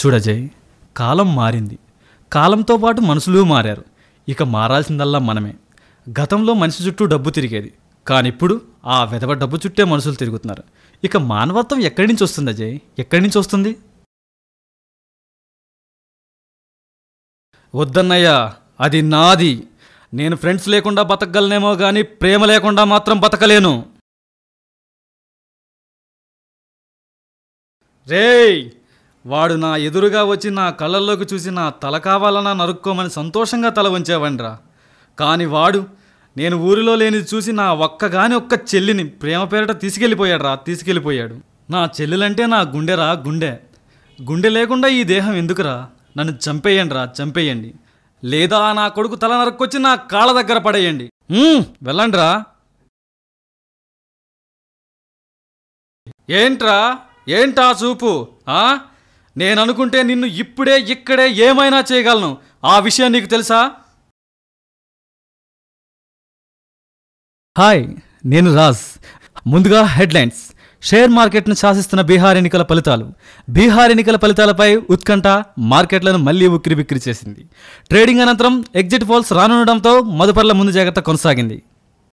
చూడజయ్ కాలం మారింది కాలంతో పాటు మనుషులు మారారు ఇక మారాల్సిందల్లా మనమే గతంలో మనిషి చుట్టూ డబ్బు తిరిగేది కానీ ఇప్పుడు ఆ విధవ డబ్బు చుట్టే మనుషులు తిరుగుతున్నారు ఇక మానవత్వం ఎక్కడి నుంచి వస్తుంది అజయ్ ఎక్కడి నుంచి వస్తుంది వద్దన్నయ్య అది నాది నేను ఫ్రెండ్స్ లేకుండా బతకగలనేమో కానీ ప్రేమ లేకుండా మాత్రం బతకలేను రేయ్ వాడు నా ఎదురుగా వచ్చి నా కళ్ళల్లోకి చూసి నా తల కావాలన్నా నరుక్కోమని సంతోషంగా తల వంచేవాడిరా కానీ వాడు నేను ఊరిలో లేనిది చూసి నా ఒక్కగాని ఒక్క చెల్లిని ప్రేమ పేరట తీసుకెళ్ళిపోయాడు రా తీసుకెళ్ళిపోయాడు నా చెల్లెలంటే నా గుండెరా గుండె గుండె లేకుండా ఈ దేహం ఎందుకురా నన్ను చంపేయండి రా చంపేయండి లేదా నా కొడుకు తల నరక్కొచ్చి నా కాళ్ళ దగ్గర పడేయండి వెళ్ళండి ఏంట్రా ఏంటా చూపు ఆ నేను అనుకుంటే నిన్ను ఇప్పుడే ఇక్కడే ఏమైనా చేయగలను ఆ విషయం నీకు తెలుసా హాయ్ నేను రాజ్ ముందుగా హెడ్లైన్స్ షేర్ మార్కెట్ను శాసిస్తున్న బీహార్ ఎన్నికల ఫలితాలు బీహార్ ఎన్నికల ఫలితాలపై ఉత్కంఠ మార్కెట్లను మళ్లీ ఉక్కిరి బిక్కిరి చేసింది ట్రేడింగ్ అనంతరం ఎగ్జిట్ పోల్స్ రానుండడంతో మదుపర్ల ముందు జాగ్రత్త కొనసాగింది